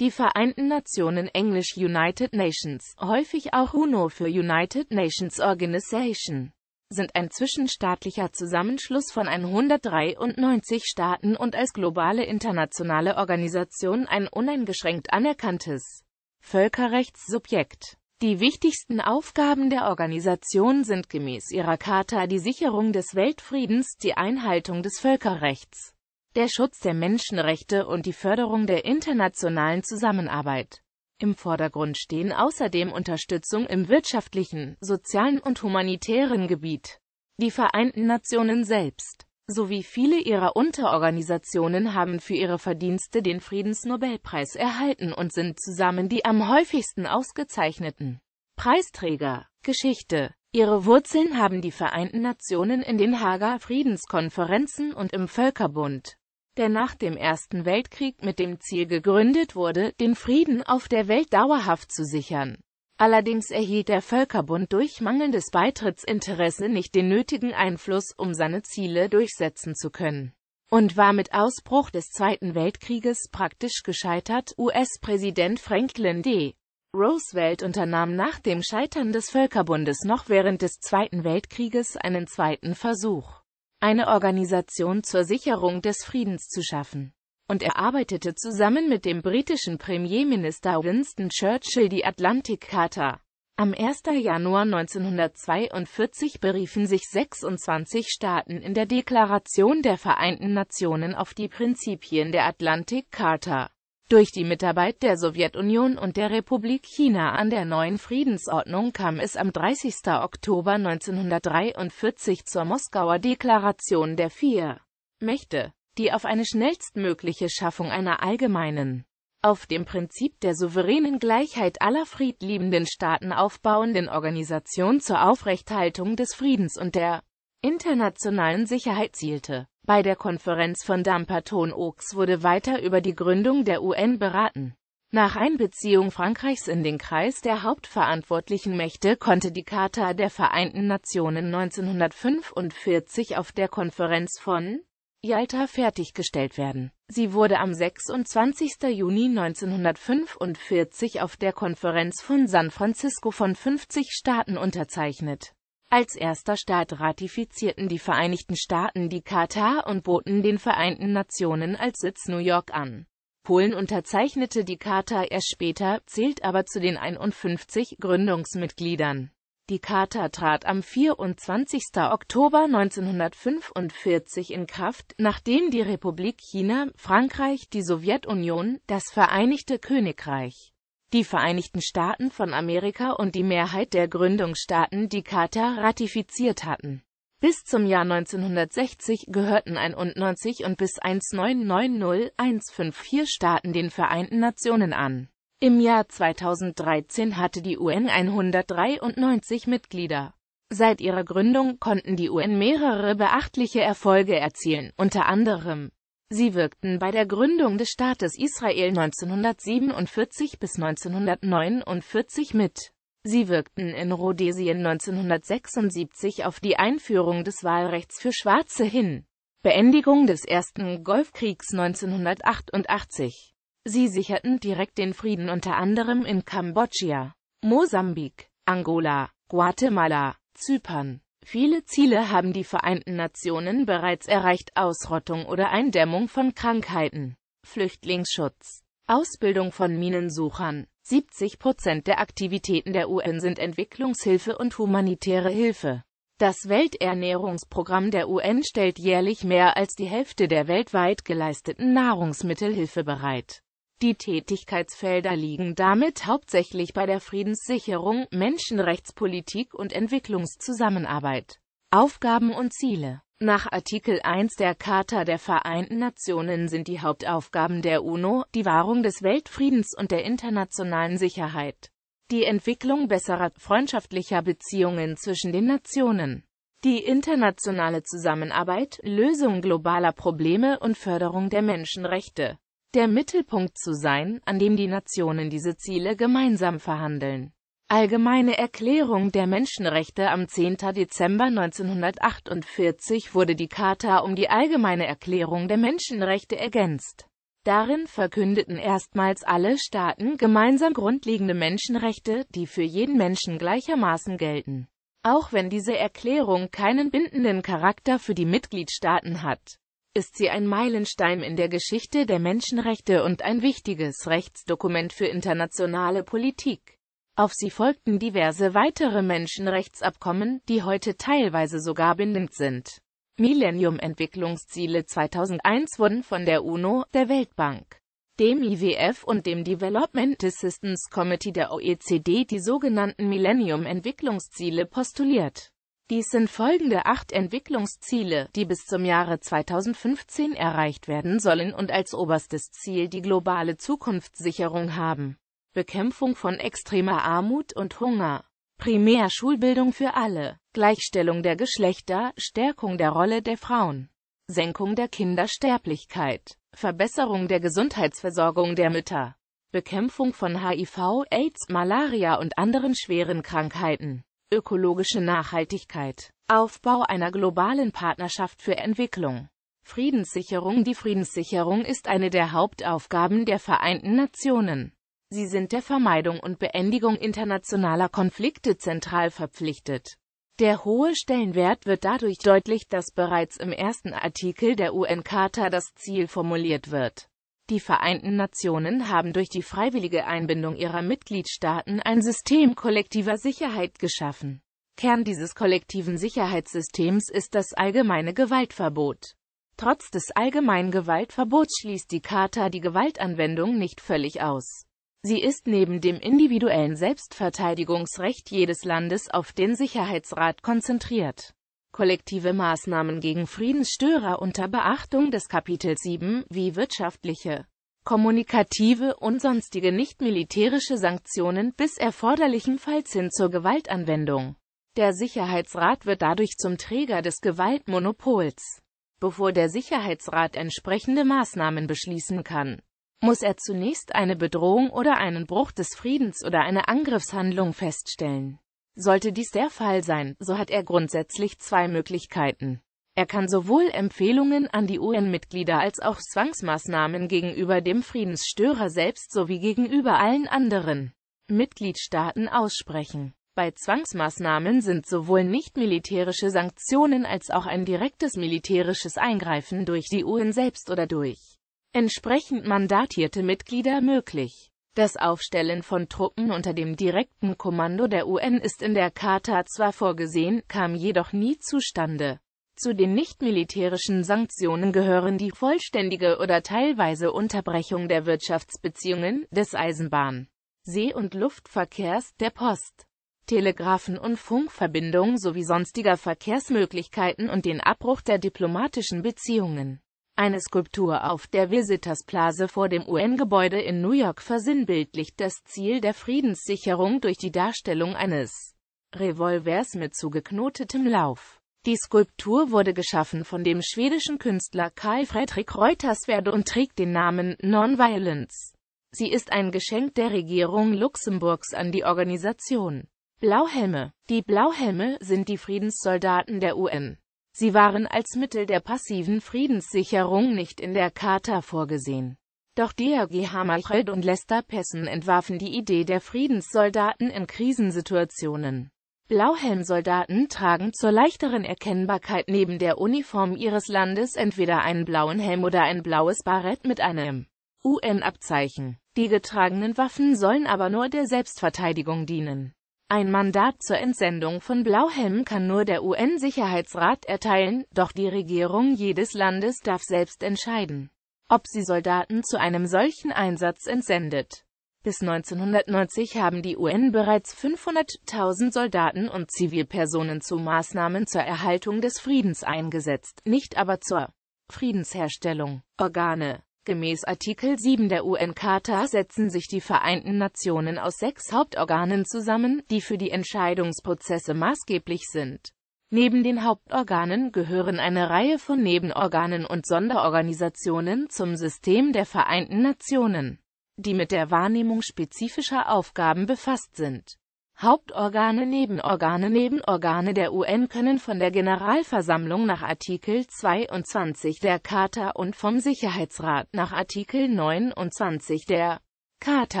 Die Vereinten Nationen Englisch United Nations, häufig auch UNO für United Nations Organization, sind ein zwischenstaatlicher Zusammenschluss von 193 Staaten und als globale internationale Organisation ein uneingeschränkt anerkanntes Völkerrechtssubjekt. Die wichtigsten Aufgaben der Organisation sind gemäß ihrer Charta die Sicherung des Weltfriedens, die Einhaltung des Völkerrechts der Schutz der Menschenrechte und die Förderung der internationalen Zusammenarbeit. Im Vordergrund stehen außerdem Unterstützung im wirtschaftlichen, sozialen und humanitären Gebiet, die Vereinten Nationen selbst sowie viele ihrer Unterorganisationen haben für ihre Verdienste den Friedensnobelpreis erhalten und sind zusammen die am häufigsten ausgezeichneten Preisträger. Geschichte Ihre Wurzeln haben die Vereinten Nationen in den Hager Friedenskonferenzen und im Völkerbund der nach dem Ersten Weltkrieg mit dem Ziel gegründet wurde, den Frieden auf der Welt dauerhaft zu sichern. Allerdings erhielt der Völkerbund durch mangelndes Beitrittsinteresse nicht den nötigen Einfluss, um seine Ziele durchsetzen zu können und war mit Ausbruch des Zweiten Weltkrieges praktisch gescheitert. US-Präsident Franklin D. Roosevelt unternahm nach dem Scheitern des Völkerbundes noch während des Zweiten Weltkrieges einen zweiten Versuch eine Organisation zur Sicherung des Friedens zu schaffen. Und er arbeitete zusammen mit dem britischen Premierminister Winston Churchill die Atlantikcharta. Am 1. Januar 1942 beriefen sich 26 Staaten in der Deklaration der Vereinten Nationen auf die Prinzipien der Atlantikcharta. Durch die Mitarbeit der Sowjetunion und der Republik China an der neuen Friedensordnung kam es am 30. Oktober 1943 zur Moskauer Deklaration der vier Mächte, die auf eine schnellstmögliche Schaffung einer allgemeinen, auf dem Prinzip der souveränen Gleichheit aller friedliebenden Staaten aufbauenden Organisation zur Aufrechthaltung des Friedens und der internationalen Sicherheit zielte bei der Konferenz von Damperton Oaks wurde weiter über die Gründung der UN beraten. Nach Einbeziehung Frankreichs in den Kreis der hauptverantwortlichen Mächte konnte die Charta der Vereinten Nationen 1945 auf der Konferenz von Yalta fertiggestellt werden. Sie wurde am 26. Juni 1945 auf der Konferenz von San Francisco von 50 Staaten unterzeichnet. Als erster Staat ratifizierten die Vereinigten Staaten die Charta und boten den Vereinten Nationen als Sitz New York an. Polen unterzeichnete die Charta erst später, zählt aber zu den 51 Gründungsmitgliedern. Die Charta trat am 24. Oktober 1945 in Kraft, nachdem die Republik China, Frankreich, die Sowjetunion, das Vereinigte Königreich die Vereinigten Staaten von Amerika und die Mehrheit der Gründungsstaaten die Charta ratifiziert hatten. Bis zum Jahr 1960 gehörten 91 und bis 1990-154 Staaten den Vereinten Nationen an. Im Jahr 2013 hatte die UN 193 Mitglieder. Seit ihrer Gründung konnten die UN mehrere beachtliche Erfolge erzielen, unter anderem Sie wirkten bei der Gründung des Staates Israel 1947 bis 1949 mit. Sie wirkten in Rhodesien 1976 auf die Einführung des Wahlrechts für Schwarze hin. Beendigung des ersten Golfkriegs 1988. Sie sicherten direkt den Frieden unter anderem in Kambodscha, Mosambik, Angola, Guatemala, Zypern, Viele Ziele haben die Vereinten Nationen bereits erreicht Ausrottung oder Eindämmung von Krankheiten, Flüchtlingsschutz, Ausbildung von Minensuchern. 70 Prozent der Aktivitäten der UN sind Entwicklungshilfe und humanitäre Hilfe. Das Welternährungsprogramm der UN stellt jährlich mehr als die Hälfte der weltweit geleisteten Nahrungsmittelhilfe bereit. Die Tätigkeitsfelder liegen damit hauptsächlich bei der Friedenssicherung, Menschenrechtspolitik und Entwicklungszusammenarbeit. Aufgaben und Ziele nach Artikel 1 der Charta der Vereinten Nationen sind die Hauptaufgaben der UNO die Wahrung des Weltfriedens und der internationalen Sicherheit, die Entwicklung besserer freundschaftlicher Beziehungen zwischen den Nationen, die internationale Zusammenarbeit, Lösung globaler Probleme und Förderung der Menschenrechte der Mittelpunkt zu sein, an dem die Nationen diese Ziele gemeinsam verhandeln. Allgemeine Erklärung der Menschenrechte Am 10. Dezember 1948 wurde die Charta um die Allgemeine Erklärung der Menschenrechte ergänzt. Darin verkündeten erstmals alle Staaten gemeinsam grundlegende Menschenrechte, die für jeden Menschen gleichermaßen gelten. Auch wenn diese Erklärung keinen bindenden Charakter für die Mitgliedstaaten hat ist sie ein Meilenstein in der Geschichte der Menschenrechte und ein wichtiges Rechtsdokument für internationale Politik. Auf sie folgten diverse weitere Menschenrechtsabkommen, die heute teilweise sogar bindend sind. Millennium-Entwicklungsziele 2001 wurden von der UNO, der Weltbank, dem IWF und dem Development Assistance Committee der OECD die sogenannten Millennium-Entwicklungsziele postuliert. Dies sind folgende acht Entwicklungsziele, die bis zum Jahre 2015 erreicht werden sollen und als oberstes Ziel die globale Zukunftssicherung haben. Bekämpfung von extremer Armut und Hunger. Primär Schulbildung für alle. Gleichstellung der Geschlechter, Stärkung der Rolle der Frauen. Senkung der Kindersterblichkeit. Verbesserung der Gesundheitsversorgung der Mütter. Bekämpfung von HIV, AIDS, Malaria und anderen schweren Krankheiten ökologische Nachhaltigkeit, Aufbau einer globalen Partnerschaft für Entwicklung. Friedenssicherung Die Friedenssicherung ist eine der Hauptaufgaben der Vereinten Nationen. Sie sind der Vermeidung und Beendigung internationaler Konflikte zentral verpflichtet. Der hohe Stellenwert wird dadurch deutlich, dass bereits im ersten Artikel der UN-Charta das Ziel formuliert wird, die Vereinten Nationen haben durch die freiwillige Einbindung ihrer Mitgliedstaaten ein System kollektiver Sicherheit geschaffen. Kern dieses kollektiven Sicherheitssystems ist das allgemeine Gewaltverbot. Trotz des allgemeinen Gewaltverbots schließt die Charta die Gewaltanwendung nicht völlig aus. Sie ist neben dem individuellen Selbstverteidigungsrecht jedes Landes auf den Sicherheitsrat konzentriert kollektive Maßnahmen gegen Friedensstörer unter Beachtung des Kapitel 7, wie wirtschaftliche, kommunikative und sonstige nicht-militärische Sanktionen bis erforderlichenfalls hin zur Gewaltanwendung. Der Sicherheitsrat wird dadurch zum Träger des Gewaltmonopols. Bevor der Sicherheitsrat entsprechende Maßnahmen beschließen kann, muss er zunächst eine Bedrohung oder einen Bruch des Friedens oder eine Angriffshandlung feststellen. Sollte dies der Fall sein, so hat er grundsätzlich zwei Möglichkeiten. Er kann sowohl Empfehlungen an die UN-Mitglieder als auch Zwangsmaßnahmen gegenüber dem Friedensstörer selbst sowie gegenüber allen anderen Mitgliedstaaten aussprechen. Bei Zwangsmaßnahmen sind sowohl nicht-militärische Sanktionen als auch ein direktes militärisches Eingreifen durch die UN selbst oder durch entsprechend mandatierte Mitglieder möglich. Das Aufstellen von Truppen unter dem direkten Kommando der UN ist in der Charta zwar vorgesehen, kam jedoch nie zustande. Zu den nichtmilitärischen Sanktionen gehören die vollständige oder teilweise Unterbrechung der Wirtschaftsbeziehungen, des Eisenbahn-, See- und Luftverkehrs, der Post, Telegrafen- und Funkverbindung sowie sonstiger Verkehrsmöglichkeiten und den Abbruch der diplomatischen Beziehungen. Eine Skulptur auf der Visitors Plaza vor dem UN-Gebäude in New York versinnbildlicht das Ziel der Friedenssicherung durch die Darstellung eines Revolvers mit zugeknotetem Lauf. Die Skulptur wurde geschaffen von dem schwedischen Künstler Karl Fredrik Reuterswerde und trägt den Namen Nonviolence. Sie ist ein Geschenk der Regierung Luxemburgs an die Organisation. Blauhelme Die Blauhelme sind die Friedenssoldaten der UN. Sie waren als Mittel der passiven Friedenssicherung nicht in der Charta vorgesehen. Doch DRG Hammarskjöld und Lester Pessen entwarfen die Idee der Friedenssoldaten in Krisensituationen. Blauhelmsoldaten tragen zur leichteren Erkennbarkeit neben der Uniform ihres Landes entweder einen blauen Helm oder ein blaues Barett mit einem UN-Abzeichen. Die getragenen Waffen sollen aber nur der Selbstverteidigung dienen. Ein Mandat zur Entsendung von Blauhelm kann nur der UN-Sicherheitsrat erteilen, doch die Regierung jedes Landes darf selbst entscheiden, ob sie Soldaten zu einem solchen Einsatz entsendet. Bis 1990 haben die UN bereits 500.000 Soldaten und Zivilpersonen zu Maßnahmen zur Erhaltung des Friedens eingesetzt, nicht aber zur Friedensherstellung. Organe Gemäß Artikel 7 der UN-Charta setzen sich die Vereinten Nationen aus sechs Hauptorganen zusammen, die für die Entscheidungsprozesse maßgeblich sind. Neben den Hauptorganen gehören eine Reihe von Nebenorganen und Sonderorganisationen zum System der Vereinten Nationen, die mit der Wahrnehmung spezifischer Aufgaben befasst sind. Hauptorgane Nebenorgane Nebenorgane der UN können von der Generalversammlung nach Artikel 22 der Charta und vom Sicherheitsrat nach Artikel 29 der Charta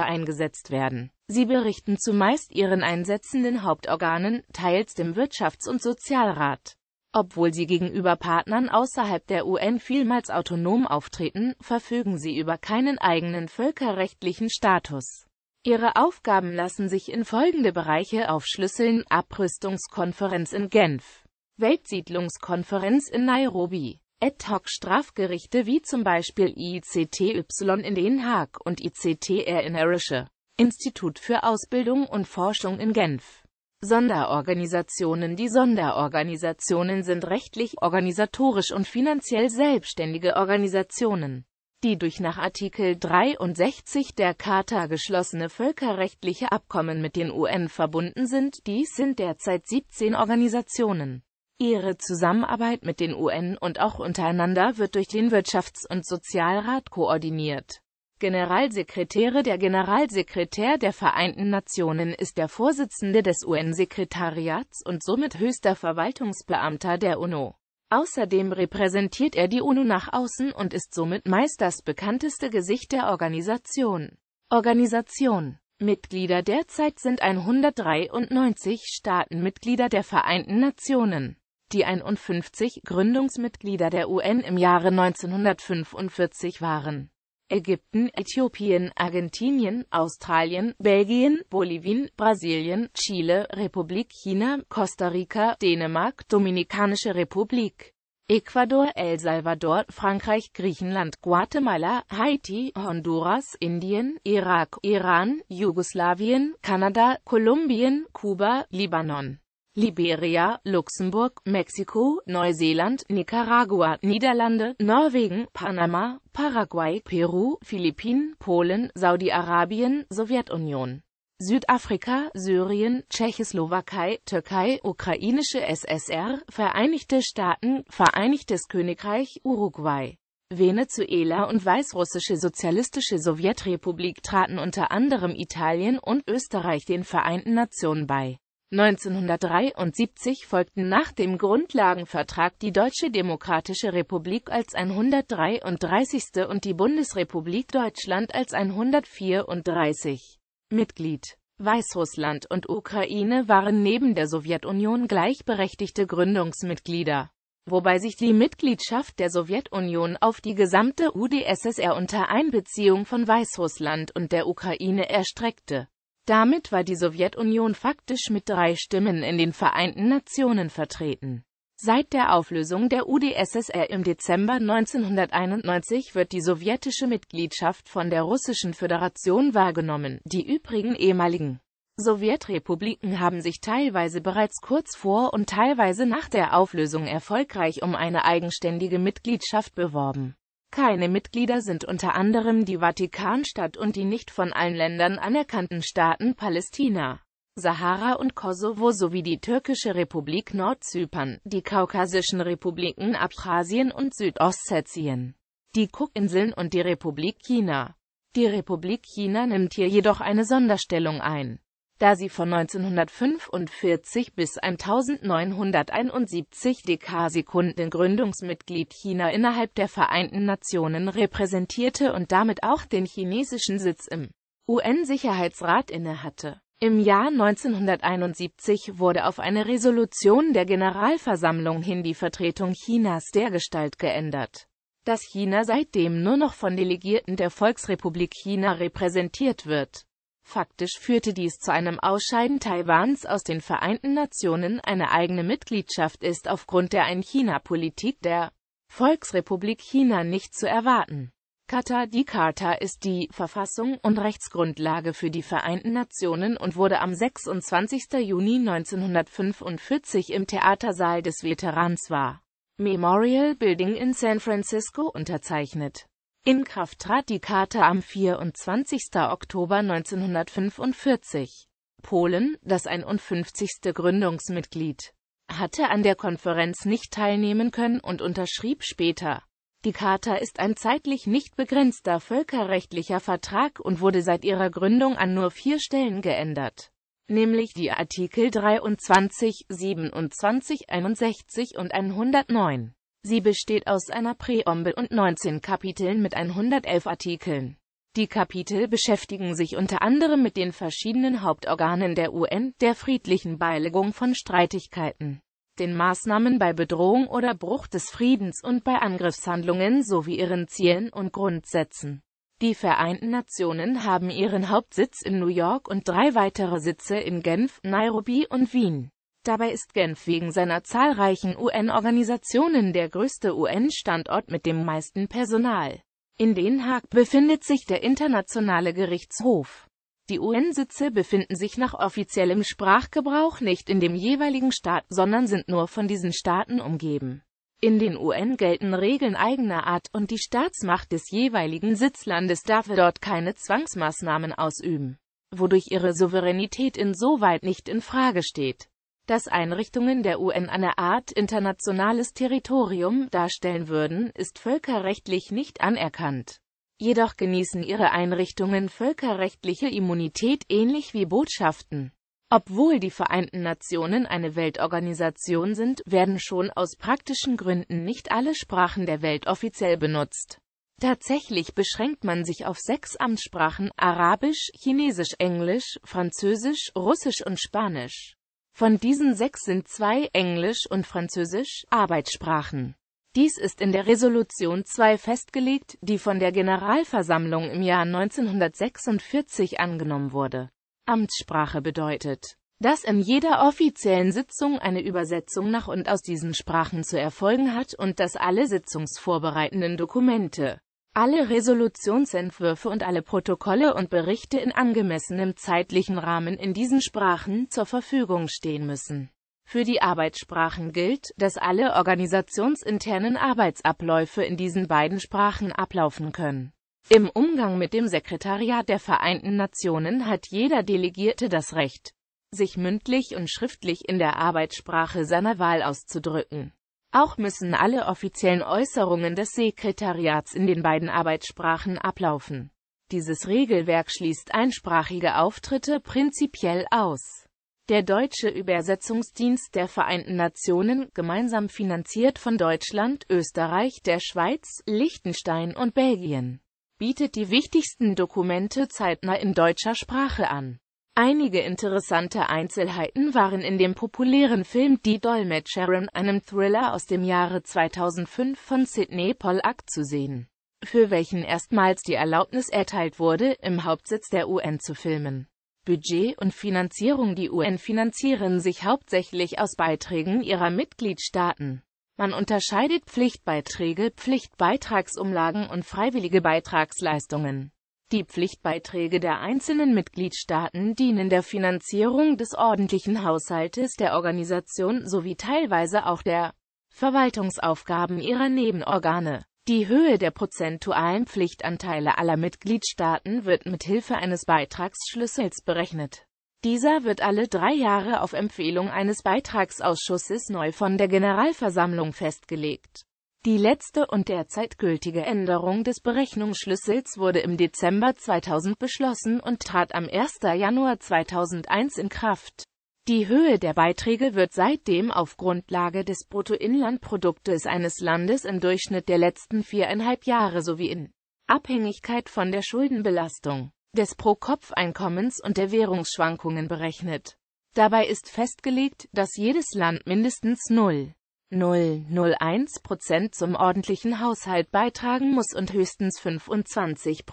eingesetzt werden. Sie berichten zumeist ihren einsetzenden Hauptorganen, teils dem Wirtschafts- und Sozialrat. Obwohl sie gegenüber Partnern außerhalb der UN vielmals autonom auftreten, verfügen sie über keinen eigenen völkerrechtlichen Status. Ihre Aufgaben lassen sich in folgende Bereiche aufschlüsseln Abrüstungskonferenz in Genf, Weltsiedlungskonferenz in Nairobi, Ad-Hoc-Strafgerichte wie zum Beispiel ICTY in Den Haag und ICTR in Ayrshire, Institut für Ausbildung und Forschung in Genf. Sonderorganisationen Die Sonderorganisationen sind rechtlich, organisatorisch und finanziell selbstständige Organisationen die durch nach Artikel 63 der Charta geschlossene völkerrechtliche Abkommen mit den UN verbunden sind. Dies sind derzeit 17 Organisationen. Ihre Zusammenarbeit mit den UN und auch untereinander wird durch den Wirtschafts- und Sozialrat koordiniert. Generalsekretäre Der Generalsekretär der Vereinten Nationen ist der Vorsitzende des UN-Sekretariats und somit höchster Verwaltungsbeamter der UNO. Außerdem repräsentiert er die UNO nach außen und ist somit meist das bekannteste Gesicht der Organisation. Organisation Mitglieder derzeit sind 193 Staatenmitglieder der Vereinten Nationen. Die 51 Gründungsmitglieder der UN im Jahre 1945 waren Ägypten, Äthiopien, Argentinien, Australien, Belgien, Bolivien, Brasilien, Chile, Republik China, Costa Rica, Dänemark, Dominikanische Republik. Ecuador, El Salvador, Frankreich, Griechenland, Guatemala, Haiti, Honduras, Indien, Irak, Iran, Jugoslawien, Kanada, Kolumbien, Kuba, Libanon Liberia, Luxemburg, Mexiko, Neuseeland, Nicaragua, Niederlande, Norwegen, Panama, Paraguay, Peru, Philippinen, Polen, Saudi-Arabien, Sowjetunion. Südafrika, Syrien, Tschechoslowakei, Türkei, Ukrainische SSR, Vereinigte Staaten, Vereinigtes Königreich, Uruguay. Venezuela und Weißrussische Sozialistische Sowjetrepublik traten unter anderem Italien und Österreich den Vereinten Nationen bei 1973 folgten nach dem Grundlagenvertrag die Deutsche Demokratische Republik als 133. und die Bundesrepublik Deutschland als 134. Mitglied. Weißrussland und Ukraine waren neben der Sowjetunion gleichberechtigte Gründungsmitglieder, wobei sich die Mitgliedschaft der Sowjetunion auf die gesamte UdSSR unter Einbeziehung von Weißrussland und der Ukraine erstreckte damit war die Sowjetunion faktisch mit drei Stimmen in den Vereinten Nationen vertreten. Seit der Auflösung der UdSSR im Dezember 1991 wird die sowjetische Mitgliedschaft von der Russischen Föderation wahrgenommen. Die übrigen ehemaligen Sowjetrepubliken haben sich teilweise bereits kurz vor und teilweise nach der Auflösung erfolgreich um eine eigenständige Mitgliedschaft beworben keine Mitglieder sind unter anderem die Vatikanstadt und die nicht von allen Ländern anerkannten Staaten Palästina, Sahara und Kosovo sowie die Türkische Republik Nordzypern, die Kaukasischen Republiken Abchasien und Südossetien, die Cookinseln und die Republik China. Die Republik China nimmt hier jedoch eine Sonderstellung ein da sie von 1945 bis 1971 Deka-Sekunden Gründungsmitglied China innerhalb der Vereinten Nationen repräsentierte und damit auch den chinesischen Sitz im UN-Sicherheitsrat innehatte. Im Jahr 1971 wurde auf eine Resolution der Generalversammlung hin die Vertretung Chinas dergestalt geändert, dass China seitdem nur noch von Delegierten der Volksrepublik China repräsentiert wird. Faktisch führte dies zu einem Ausscheiden Taiwans aus den Vereinten Nationen. Eine eigene Mitgliedschaft ist aufgrund der Ein-China-Politik der Volksrepublik China nicht zu erwarten. Kata, Die Charta ist die Verfassung und Rechtsgrundlage für die Vereinten Nationen und wurde am 26. Juni 1945 im Theatersaal des Veterans War Memorial Building in San Francisco unterzeichnet in Kraft trat die Charta am 24. Oktober 1945. Polen, das 51. Gründungsmitglied, hatte an der Konferenz nicht teilnehmen können und unterschrieb später. Die Charta ist ein zeitlich nicht begrenzter völkerrechtlicher Vertrag und wurde seit ihrer Gründung an nur vier Stellen geändert, nämlich die Artikel 23, 27, 61 und 109. Sie besteht aus einer Präambel und 19 Kapiteln mit 111 Artikeln. Die Kapitel beschäftigen sich unter anderem mit den verschiedenen Hauptorganen der UN, der friedlichen Beilegung von Streitigkeiten, den Maßnahmen bei Bedrohung oder Bruch des Friedens und bei Angriffshandlungen sowie ihren Zielen und Grundsätzen. Die Vereinten Nationen haben ihren Hauptsitz in New York und drei weitere Sitze in Genf, Nairobi und Wien. Dabei ist Genf wegen seiner zahlreichen UN-Organisationen der größte UN-Standort mit dem meisten Personal. In Den Haag befindet sich der Internationale Gerichtshof. Die UN-Sitze befinden sich nach offiziellem Sprachgebrauch nicht in dem jeweiligen Staat, sondern sind nur von diesen Staaten umgeben. In den UN gelten Regeln eigener Art und die Staatsmacht des jeweiligen Sitzlandes darf dort keine Zwangsmaßnahmen ausüben, wodurch ihre Souveränität insoweit nicht in Frage steht dass Einrichtungen der UN eine Art internationales Territorium darstellen würden, ist völkerrechtlich nicht anerkannt. Jedoch genießen ihre Einrichtungen völkerrechtliche Immunität ähnlich wie Botschaften. Obwohl die Vereinten Nationen eine Weltorganisation sind, werden schon aus praktischen Gründen nicht alle Sprachen der Welt offiziell benutzt. Tatsächlich beschränkt man sich auf sechs Amtssprachen Arabisch, Chinesisch, Englisch, Französisch, Russisch und Spanisch. Von diesen sechs sind zwei Englisch und Französisch Arbeitssprachen. Dies ist in der Resolution 2 festgelegt, die von der Generalversammlung im Jahr 1946 angenommen wurde. Amtssprache bedeutet, dass in jeder offiziellen Sitzung eine Übersetzung nach und aus diesen Sprachen zu erfolgen hat und dass alle sitzungsvorbereitenden Dokumente alle Resolutionsentwürfe und alle Protokolle und Berichte in angemessenem zeitlichen Rahmen in diesen Sprachen zur Verfügung stehen müssen. Für die Arbeitssprachen gilt, dass alle organisationsinternen Arbeitsabläufe in diesen beiden Sprachen ablaufen können. Im Umgang mit dem Sekretariat der Vereinten Nationen hat jeder Delegierte das Recht, sich mündlich und schriftlich in der Arbeitssprache seiner Wahl auszudrücken. Auch müssen alle offiziellen Äußerungen des Sekretariats in den beiden Arbeitssprachen ablaufen. Dieses Regelwerk schließt einsprachige Auftritte prinzipiell aus. Der Deutsche Übersetzungsdienst der Vereinten Nationen, gemeinsam finanziert von Deutschland, Österreich, der Schweiz, Liechtenstein und Belgien, bietet die wichtigsten Dokumente zeitnah in deutscher Sprache an Einige interessante Einzelheiten waren in dem populären Film Die Dolmetscherin, einem Thriller aus dem Jahre 2005 von Sidney Pollack zu sehen, für welchen erstmals die Erlaubnis erteilt wurde, im Hauptsitz der UN zu filmen. Budget und Finanzierung Die UN finanzieren sich hauptsächlich aus Beiträgen ihrer Mitgliedstaaten. Man unterscheidet Pflichtbeiträge, Pflichtbeitragsumlagen und freiwillige Beitragsleistungen. Die Pflichtbeiträge der einzelnen Mitgliedstaaten dienen der Finanzierung des ordentlichen Haushaltes der Organisation sowie teilweise auch der Verwaltungsaufgaben ihrer Nebenorgane. Die Höhe der prozentualen Pflichtanteile aller Mitgliedstaaten wird mit Hilfe eines Beitragsschlüssels berechnet. Dieser wird alle drei Jahre auf Empfehlung eines Beitragsausschusses neu von der Generalversammlung festgelegt die letzte und derzeit gültige Änderung des Berechnungsschlüssels wurde im Dezember 2000 beschlossen und trat am 1. Januar 2001 in Kraft. Die Höhe der Beiträge wird seitdem auf Grundlage des Bruttoinlandproduktes eines Landes im Durchschnitt der letzten viereinhalb Jahre sowie in Abhängigkeit von der Schuldenbelastung, des Pro-Kopf-Einkommens und der Währungsschwankungen berechnet. Dabei ist festgelegt, dass jedes Land mindestens null. 0,01 zum ordentlichen Haushalt beitragen muss und höchstens 25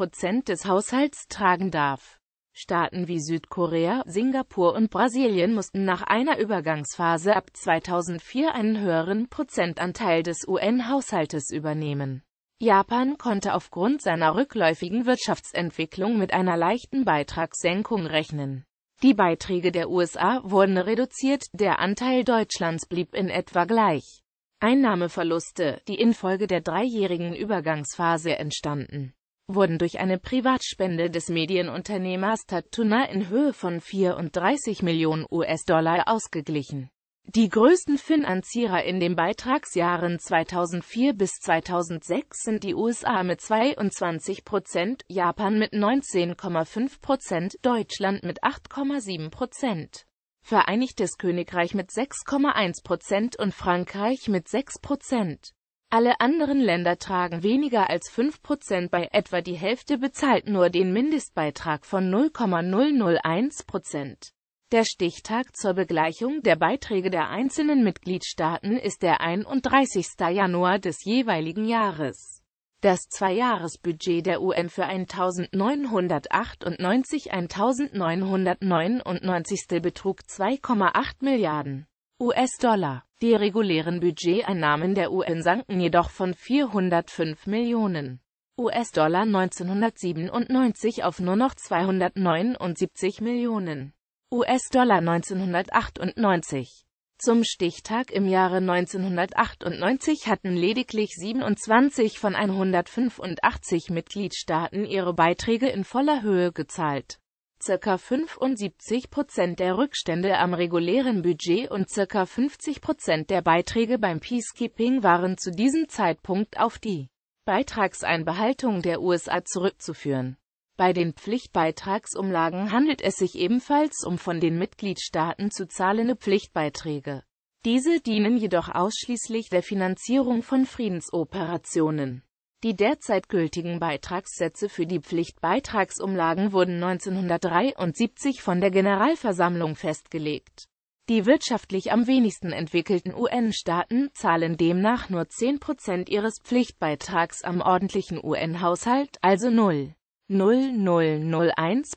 des Haushalts tragen darf. Staaten wie Südkorea, Singapur und Brasilien mussten nach einer Übergangsphase ab 2004 einen höheren Prozentanteil des UN-Haushaltes übernehmen. Japan konnte aufgrund seiner rückläufigen Wirtschaftsentwicklung mit einer leichten Beitragssenkung rechnen. Die Beiträge der USA wurden reduziert, der Anteil Deutschlands blieb in etwa gleich. Einnahmeverluste, die infolge der dreijährigen Übergangsphase entstanden, wurden durch eine Privatspende des Medienunternehmers Tatuna in Höhe von 34 Millionen US-Dollar ausgeglichen die größten Finanzierer in den Beitragsjahren 2004 bis 2006 sind die USA mit 22 Prozent, Japan mit 19,5 Prozent, Deutschland mit 8,7 Prozent, Vereinigtes Königreich mit 6,1 Prozent und Frankreich mit 6 Prozent. Alle anderen Länder tragen weniger als 5 Prozent bei, etwa die Hälfte bezahlt nur den Mindestbeitrag von 0,001 Prozent. Der Stichtag zur Begleichung der Beiträge der einzelnen Mitgliedstaaten ist der 31. Januar des jeweiligen Jahres. Das Zweijahresbudget der UN für 1998-1999 betrug 2,8 Milliarden US-Dollar. Die regulären Budgeteinnahmen der UN sanken jedoch von 405 Millionen US-Dollar 1997 auf nur noch 279 Millionen US-Dollar 1998. Zum Stichtag im Jahre 1998 hatten lediglich 27 von 185 Mitgliedstaaten ihre Beiträge in voller Höhe gezahlt. Circa 75 Prozent der Rückstände am regulären Budget und circa 50 Prozent der Beiträge beim Peacekeeping waren zu diesem Zeitpunkt auf die Beitragseinbehaltung der USA zurückzuführen. Bei den Pflichtbeitragsumlagen handelt es sich ebenfalls um von den Mitgliedstaaten zu zahlende Pflichtbeiträge. Diese dienen jedoch ausschließlich der Finanzierung von Friedensoperationen. Die derzeit gültigen Beitragssätze für die Pflichtbeitragsumlagen wurden 1973 von der Generalversammlung festgelegt. Die wirtschaftlich am wenigsten entwickelten UN-Staaten zahlen demnach nur 10% ihres Pflichtbeitrags am ordentlichen UN-Haushalt, also null. 0,001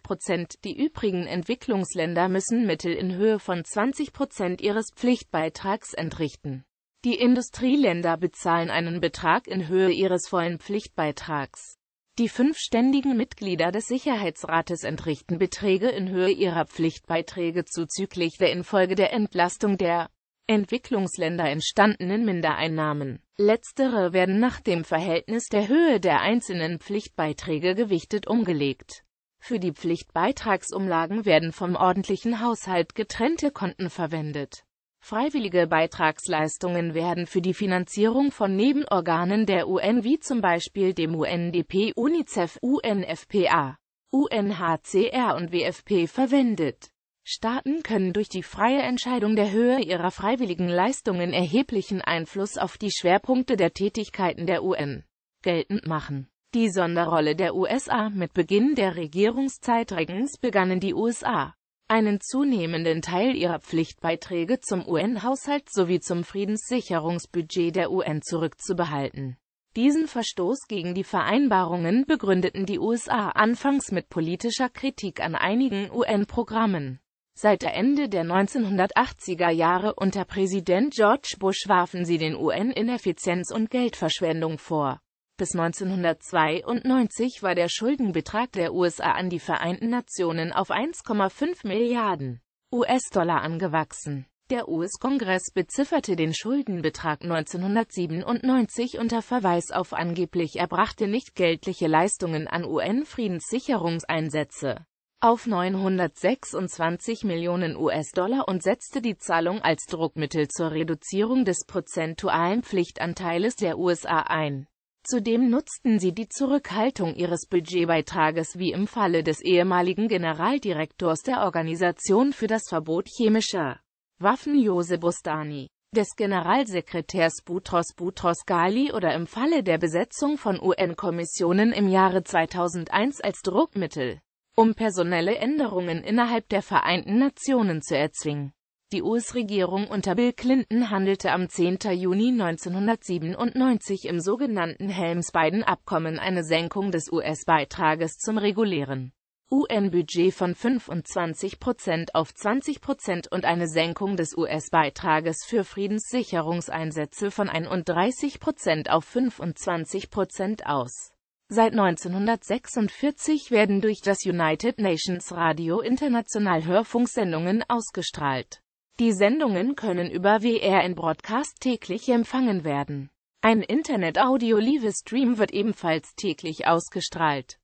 Die übrigen Entwicklungsländer müssen Mittel in Höhe von 20 ihres Pflichtbeitrags entrichten. Die Industrieländer bezahlen einen Betrag in Höhe ihres vollen Pflichtbeitrags. Die fünf ständigen Mitglieder des Sicherheitsrates entrichten Beträge in Höhe ihrer Pflichtbeiträge zuzüglich der infolge der Entlastung der Entwicklungsländer entstandenen Mindereinnahmen. Letztere werden nach dem Verhältnis der Höhe der einzelnen Pflichtbeiträge gewichtet umgelegt. Für die Pflichtbeitragsumlagen werden vom ordentlichen Haushalt getrennte Konten verwendet. Freiwillige Beitragsleistungen werden für die Finanzierung von Nebenorganen der UN wie zum Beispiel dem UNDP, UNICEF, UNFPA, UNHCR und WFP verwendet. Staaten können durch die freie Entscheidung der Höhe ihrer freiwilligen Leistungen erheblichen Einfluss auf die Schwerpunkte der Tätigkeiten der UN geltend machen. Die Sonderrolle der USA Mit Beginn der Regierungszeit Reagans begannen die USA, einen zunehmenden Teil ihrer Pflichtbeiträge zum UN-Haushalt sowie zum Friedenssicherungsbudget der UN zurückzubehalten. Diesen Verstoß gegen die Vereinbarungen begründeten die USA anfangs mit politischer Kritik an einigen UN-Programmen. Seit Ende der 1980er Jahre unter Präsident George Bush warfen sie den UN Ineffizienz und Geldverschwendung vor. Bis 1992 war der Schuldenbetrag der USA an die Vereinten Nationen auf 1,5 Milliarden US-Dollar angewachsen. Der US-Kongress bezifferte den Schuldenbetrag 1997 unter Verweis auf angeblich erbrachte nichtgeldliche Leistungen an UN-Friedenssicherungseinsätze auf 926 Millionen US-Dollar und setzte die Zahlung als Druckmittel zur Reduzierung des prozentualen Pflichtanteiles der USA ein. Zudem nutzten sie die Zurückhaltung ihres Budgetbeitrages wie im Falle des ehemaligen Generaldirektors der Organisation für das Verbot chemischer Waffen Josep Bustani, des Generalsekretärs Boutros Boutros Ghali oder im Falle der Besetzung von UN-Kommissionen im Jahre 2001 als Druckmittel um personelle Änderungen innerhalb der Vereinten Nationen zu erzwingen. Die US-Regierung unter Bill Clinton handelte am 10. Juni 1997 im sogenannten Helms-Biden-Abkommen eine Senkung des US-Beitrages zum regulären UN-Budget von 25 Prozent auf 20 Prozent und eine Senkung des US-Beitrages für Friedenssicherungseinsätze von 31 Prozent auf 25 Prozent aus. Seit 1946 werden durch das United Nations Radio international Hörfunksendungen ausgestrahlt. Die Sendungen können über WR in Broadcast täglich empfangen werden. Ein Internet-Audio-Livestream wird ebenfalls täglich ausgestrahlt.